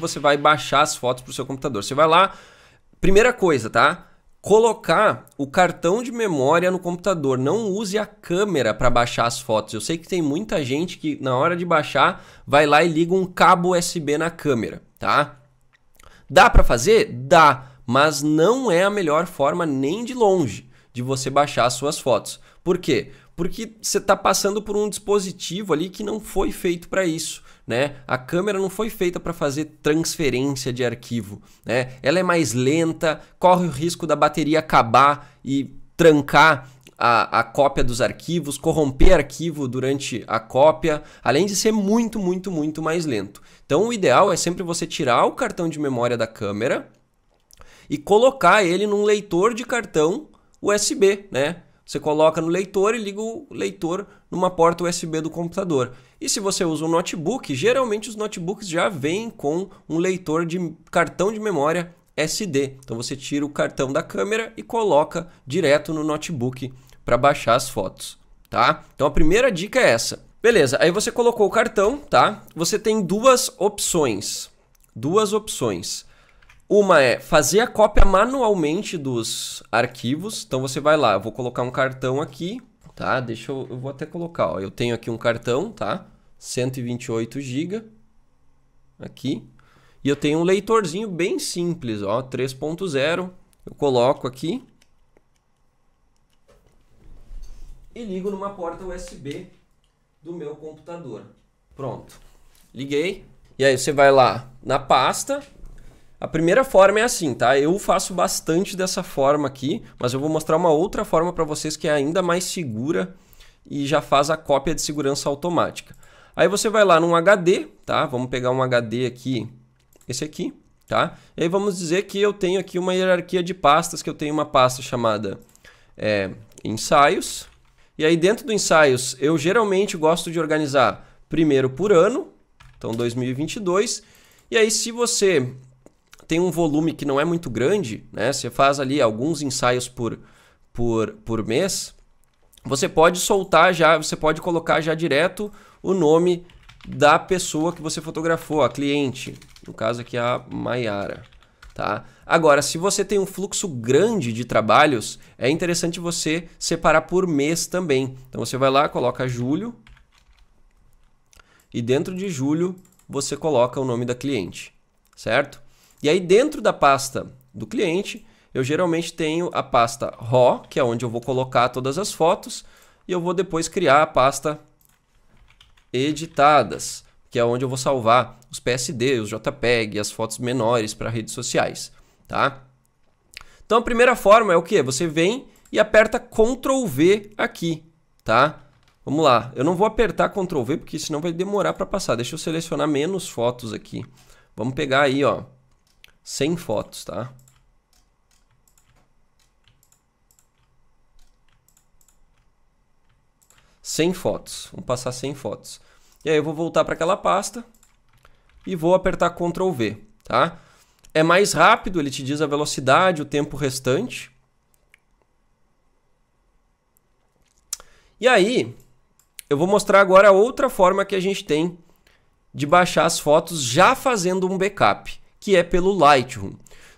que você vai baixar as fotos para o seu computador. Você vai lá, primeira coisa, tá? Colocar o cartão de memória no computador. Não use a câmera para baixar as fotos. Eu sei que tem muita gente que na hora de baixar vai lá e liga um cabo USB na câmera, tá? Dá para fazer? Dá, mas não é a melhor forma nem de longe de você baixar as suas fotos. Por quê? porque você está passando por um dispositivo ali que não foi feito para isso. Né? A câmera não foi feita para fazer transferência de arquivo. Né? Ela é mais lenta, corre o risco da bateria acabar e trancar a, a, cópia dos arquivos, corromper arquivo durante a cópia, além de ser muito, muito, muito mais lento. Então, o ideal é sempre você tirar o cartão de memória da câmera e colocar ele num leitor de cartão USB, né? Você coloca no leitor e liga o leitor numa porta USB do computador. E se você usa um notebook, geralmente os notebooks já vêm com um leitor de cartão de memória SD. Então você tira o cartão da câmera e coloca direto no notebook para baixar as fotos, tá? Então a primeira dica é essa. Beleza, aí você colocou o cartão, tá? Você tem duas opções. Duas opções. Uma é fazer a cópia manualmente dos arquivos. Então você vai lá, eu vou colocar um cartão aqui, tá? Deixa eu, eu vou até colocar, ó. Eu tenho aqui um cartão, tá? 128 GB aqui. E eu tenho um leitorzinho bem simples, ó, 3.0. Eu coloco aqui e ligo numa porta USB do meu computador. Pronto. Liguei. E aí você vai lá na pasta, a primeira forma é assim, tá? Eu faço bastante dessa forma aqui, mas eu vou mostrar uma outra forma para vocês que é ainda mais segura e já faz a cópia de segurança automática. Aí você vai lá num HD, tá? Vamos pegar um HD aqui, esse aqui, tá? E aí vamos dizer que eu tenho aqui uma hierarquia de pastas, que eu tenho uma pasta chamada é, ensaios. E aí dentro do ensaios, eu geralmente gosto de organizar primeiro por ano, então 2022. E aí se você tem um volume que não é muito grande, né? Você faz ali alguns ensaios por, por, por mês. Você pode soltar já, você pode colocar já direto o nome da pessoa que você fotografou, a cliente, no caso aqui a Maiara, tá? Agora, se você tem um fluxo grande de trabalhos, é interessante você separar por mês também. Então você vai lá, coloca julho e dentro de julho você coloca o nome da cliente, certo? E aí dentro da pasta do cliente, eu geralmente tenho a pasta RAW, que é onde eu vou colocar todas as fotos, e eu vou depois criar a pasta editadas, que é onde eu vou salvar os PSD, os JPEG, as fotos menores para redes sociais, tá? Então a primeira forma é o que? Você vem e aperta Ctrl V aqui, tá? Vamos lá, eu não vou apertar Ctrl V porque senão vai demorar para passar. Deixa eu selecionar menos fotos aqui. Vamos pegar aí, ó, 100 fotos, tá? Sem fotos, vamos passar sem fotos. E aí eu vou voltar para aquela pasta e vou apertar Ctrl V, tá? É mais rápido, ele te diz a velocidade, o tempo restante. E aí, eu vou mostrar agora outra forma que a gente tem de baixar as fotos já fazendo um backup que é pelo Lightroom.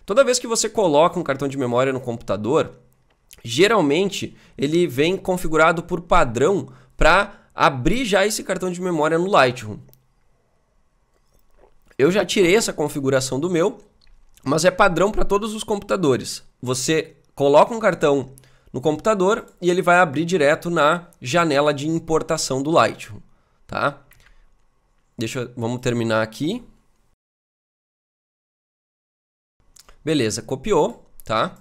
Toda vez que você coloca um cartão de memória no computador, geralmente ele vem configurado por padrão para abrir já esse cartão de memória no Lightroom. Eu já tirei essa configuração do meu, mas é padrão para todos os computadores. Você coloca um cartão no computador e ele vai abrir direto na janela de importação do Lightroom, tá? Deixa, vamos terminar aqui. Beleza, copiou, tá?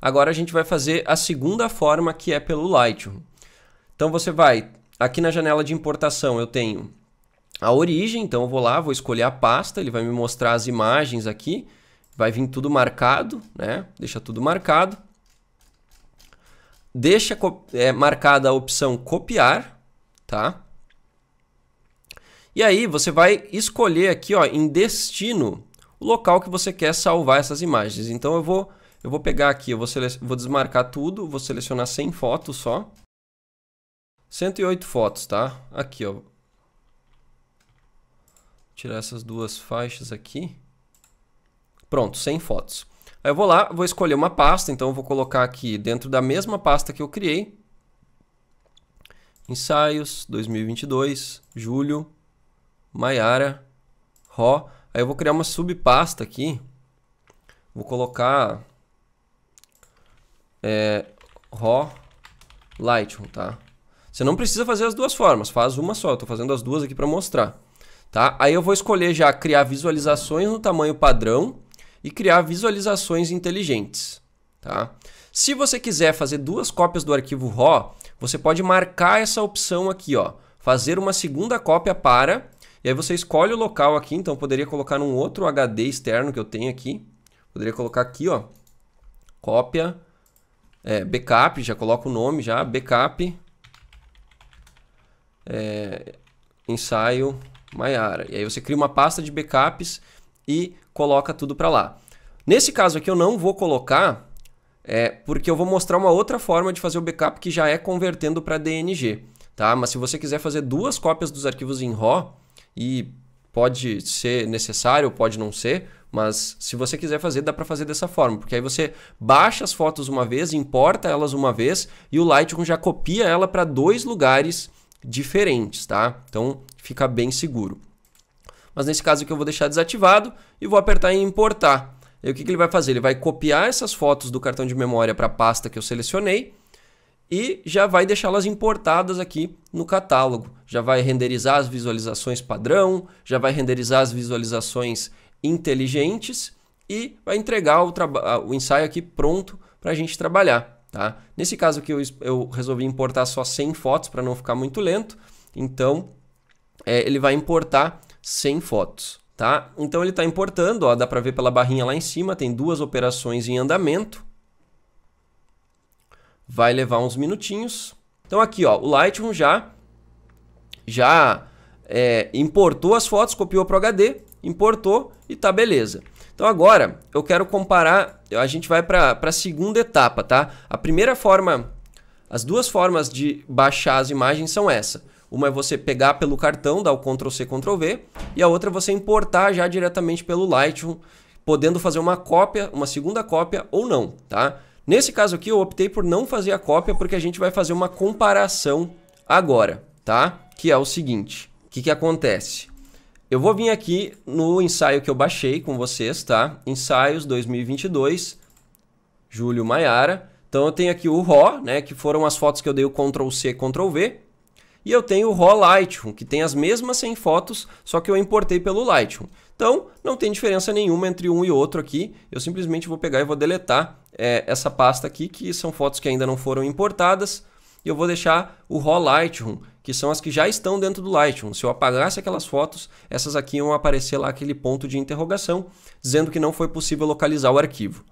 Agora a gente vai fazer a segunda forma que é pelo Lightroom. Então você vai, aqui na janela de importação eu tenho a origem, então eu vou lá, vou escolher a pasta, ele vai me mostrar as imagens aqui, vai vir tudo marcado, né? Deixa tudo marcado. Deixa é, marcada a opção copiar, tá? E aí você vai escolher aqui, ó, em destino, o local que você quer salvar essas imagens. Então eu vou, eu vou pegar aqui, eu vou, vou desmarcar tudo, vou selecionar 100 fotos só. 108 fotos, tá? Aqui, ó. Tirar essas duas faixas aqui. Pronto, 100 fotos. Aí eu vou lá, vou escolher uma pasta, então eu vou colocar aqui dentro da mesma pasta que eu criei. Ensaios 2022, julho, Maiara, Ró. Aí eu vou criar uma subpasta aqui. Vou colocar é, RAW Lightroom, tá? Você não precisa fazer as duas formas, faz uma só. Eu tô fazendo as duas aqui para mostrar, tá? Aí eu vou escolher já criar visualizações no tamanho padrão e criar visualizações inteligentes, tá? Se você quiser fazer duas cópias do arquivo RAW, você pode marcar essa opção aqui, ó, fazer uma segunda cópia para e aí você escolhe o local aqui, então eu poderia colocar num outro HD externo que eu tenho aqui. Poderia colocar aqui, ó, cópia, é, backup, já coloco o nome já, backup, é, ensaio Maiara. E aí você cria uma pasta de backups e coloca tudo para lá. Nesse caso aqui eu não vou colocar, é, porque eu vou mostrar uma outra forma de fazer o backup que já é convertendo para DNG. Tá? Mas se você quiser fazer duas cópias dos arquivos em RAW, e pode ser necessário, pode não ser, mas se você quiser fazer, dá para fazer dessa forma, porque aí você baixa as fotos uma vez, importa elas uma vez e o Lightroom já copia ela para dois lugares diferentes, tá? Então fica bem seguro. Mas nesse caso aqui eu vou deixar desativado e vou apertar em importar. E o que, que ele vai fazer? Ele vai copiar essas fotos do cartão de memória para a pasta que eu selecionei e já vai deixá-las importadas aqui no catálogo. Já vai renderizar as visualizações padrão, já vai renderizar as visualizações inteligentes e vai entregar o, o ensaio aqui pronto para a gente trabalhar. Tá? Nesse caso aqui eu, eu resolvi importar só 100 fotos para não ficar muito lento, então é, ele vai importar 100 fotos. Tá? Então ele está importando, ó, dá para ver pela barrinha lá em cima, tem duas operações em andamento vai levar uns minutinhos. Então aqui, ó, o Lightroom já já é, importou as fotos, copiou para o HD, importou e tá beleza. Então agora eu quero comparar, a gente vai para a segunda etapa, tá? A primeira forma, as duas formas de baixar as imagens são essa. Uma é você pegar pelo cartão, dar o Ctrl C, Ctrl V, e a outra é você importar já diretamente pelo Lightroom, podendo fazer uma cópia, uma segunda cópia ou não, tá? Nesse caso aqui, eu optei por não fazer a cópia porque a gente vai fazer uma comparação agora, tá? Que é o seguinte, o que, que acontece? Eu vou vir aqui no ensaio que eu baixei com vocês, tá? Ensaios 2022, Júlio Maiara. Então eu tenho aqui o RAW, né? Que foram as fotos que eu dei o Ctrl C, Ctrl V. E eu tenho o RAW Lightroom, que tem as mesmas 100 fotos, só que eu importei pelo Lightroom. Então, não tem diferença nenhuma entre um e outro aqui. Eu simplesmente vou pegar e vou deletar é, essa pasta aqui, que são fotos que ainda não foram importadas. E eu vou deixar o RAW Lightroom, que são as que já estão dentro do Lightroom. Se eu apagasse aquelas fotos, essas aqui iam aparecer lá aquele ponto de interrogação, dizendo que não foi possível localizar o arquivo.